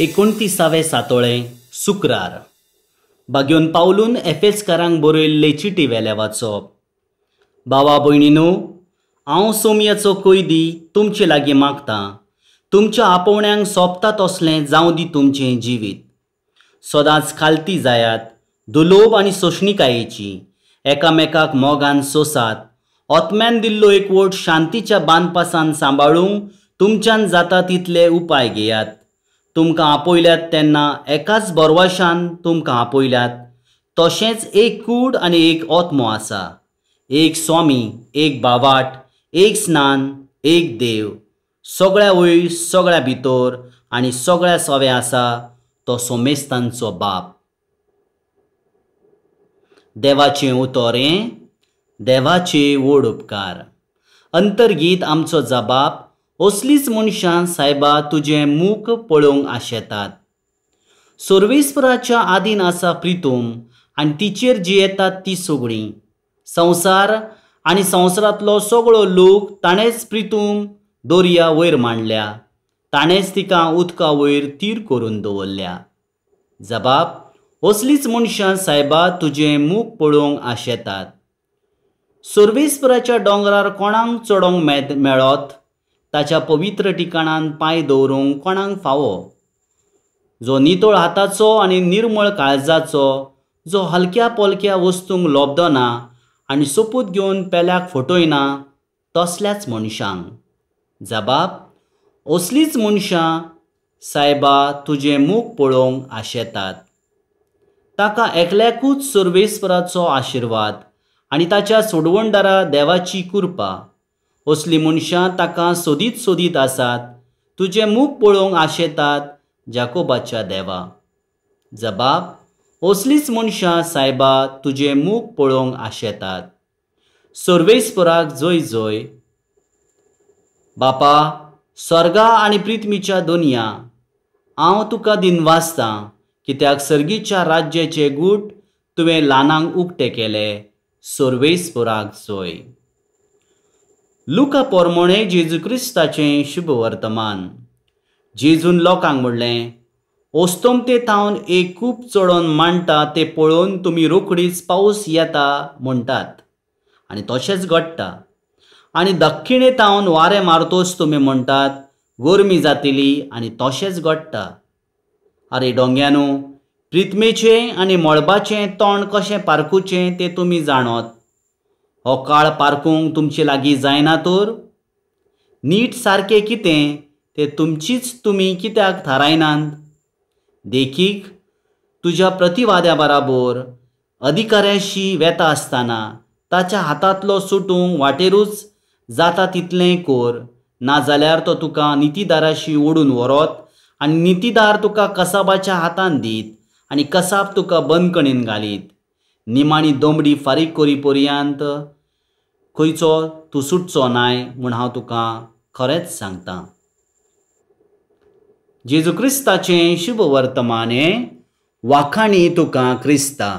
एकोणतीसावे सातोळे सुक्रार बागेन पावलून एफएसकारांक बरयल्ले चिटी वेल्या वाचप भावा भयणीनो हांव सोमयाचो कैदी तुमचे लागीं मागतां तुमच्या आपोवण्यांक सोंपता तसलें जावं दी तुमचें जिवीत सदांच खालती जायात दुलोभ आनी सोशणिकायेची एकामेकाक मोगान सोसात ओतम्यान दिल्लो एकवट शांतीच्या बांदपासान सांबाळूंक तुमच्यान जाता तितले उपाय घेयात तुमकां आपयल्यात तेन्ना एकाच बरवाशान तुमकां आपयल्यात तशेंच एक कूड आनी एक ओत्मो आसा एक स्वामी एक बावाट एक स्नान एक देव सगळ्या वयर सगळ्या भितर आनी सगळ्या सवें आसा तो सोमेस्तांचो बाप देवाचें उतोरें देवाचे व्हड उपकार अंतर्गीत आमचो जबाब असलीच मनशां सायबा तुझे मूख पळोवंक आशेतात सर्वेस्वराच्या आदीन आसा प्रितोम आणि तिचेर जियेतात ती सगळीं संवसार आणि संवसारांतलो सगळो लोक ताणेंच प्रितूम दोर्या वयर मांडल्या ताणेंच तिका उदका वयर तीर करून दवरल्या जबाब असलीच मनशां सायबा तुजें मूख पळोवंक आशेतात सर्वेस्वराच्या डोंगरार कोणाक चडोंक मेळत ताच्या पवित्र ठिकाणान पांय दवरूंक कोणाक फावो जो नितळ हाताचो आनी निर्मळ काळजाचो जो हलक्या पोलक्या वस्तूंक लोबदो ना आनी सोपूत घेवन पेल्याक फटोयना तसल्याच मनशांक जबाब असलीच मनशां सायबा तुजें मूख पळोवंक आशेतात ताका एकल्याकूच सर्वेस्वराचो आशिर्वाद आनी ताच्या सोडवणदारा देवाची कृपा असली मनशां ताका सोदीत सोदीत आसात तुजें मूख पळोवंक आशेतात जाकोबाच्या देवा जबाब असलीच मनशां सायबा तुजें मूख पळोवंक आशेतात सर्वेस्पराक जय जय बापा स्वर्गा आनी प्रिथ्मीच्या दुनिया हांव तुका दिनवासतां कित्याक सर्गीच्या राज्याचे गूट तुवें ल्हानांक उक्ते केले सर्वेस्पराक जोय लुका पोरमोणे जेजू क्रिस्ताचे शुभ वर्तमान जेजून लोकांक म्हणलें ते थावन एक खूब चडोवन मांडटा ते पळोवन तुमी रोखडीच पावस येता म्हणटात आनी तशेंच घडटा आनी दक्षिणे थावन वारें मारतोच तुमी म्हणटात गोरमी जातली आनी तशेंच घडटा आरे डोंग्यानू प्रितमेचें आनी मळबाचें तोंड कशें पारखुचें तें तुमी जाणत हो काळ पारखूंक तुमचे लागीं जायना तर नीट सारकें कितें तें तुमचीच तुमी कित्याक थारायनात देखीक तुज्या प्रतिवाद्या बराबर अधिकाऱ्याशी वेता आसतना ताच्या हातांतलो सुटूंक वाटेरूच जाता तितलें कोर जाल्यार तो तुका नितीदाराशी ओडून व्हरत आनी नितीदार तुका कसाबाच्या हातान दीत आनी कसाब तुका बंदकणीन घालीत निमाणी दोमडी फारीक करी पर्यंत खंयचो तूं सुटचो नाय म्हूण हांव तुका खरेंच सांगतां जेजू क्रिस्ताचें शुभ वर्तमाने वाखाणी तुका क्रिस्ता